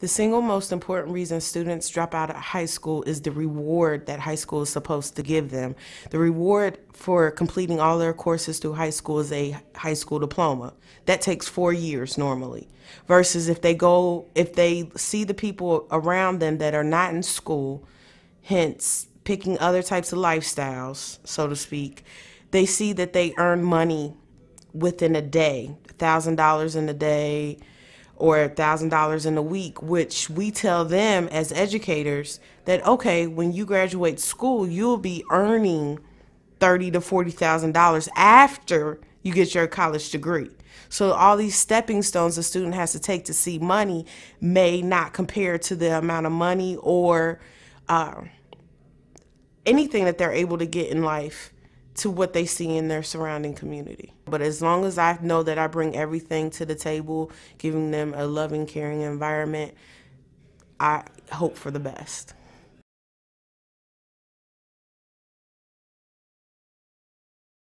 The single most important reason students drop out of high school is the reward that high school is supposed to give them. The reward for completing all their courses through high school is a high school diploma. That takes four years normally. Versus if they go, if they see the people around them that are not in school, hence picking other types of lifestyles, so to speak, they see that they earn money within a day, $1,000 in a day, or $1,000 in a week, which we tell them as educators that, okay, when you graduate school, you'll be earning thirty to $40,000 after you get your college degree. So all these stepping stones a student has to take to see money may not compare to the amount of money or uh, anything that they're able to get in life to what they see in their surrounding community. But as long as I know that I bring everything to the table, giving them a loving, caring environment, I hope for the best.